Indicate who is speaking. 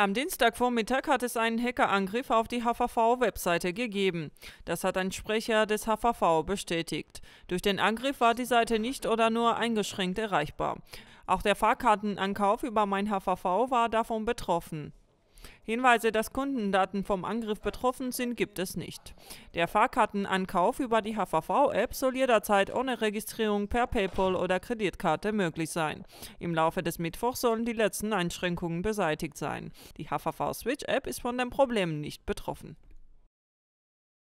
Speaker 1: Am Dienstagvormittag hat es einen Hackerangriff auf die HVV-Webseite gegeben. Das hat ein Sprecher des HVV bestätigt. Durch den Angriff war die Seite nicht oder nur eingeschränkt erreichbar. Auch der Fahrkartenankauf über mein HVV war davon betroffen. Hinweise, dass Kundendaten vom Angriff betroffen sind, gibt es nicht. Der Fahrkartenankauf über die HVV-App soll jederzeit ohne Registrierung per PayPal oder Kreditkarte möglich sein. Im Laufe des Mittwochs sollen die letzten Einschränkungen beseitigt sein. Die HVV Switch-App ist von den Problemen nicht betroffen.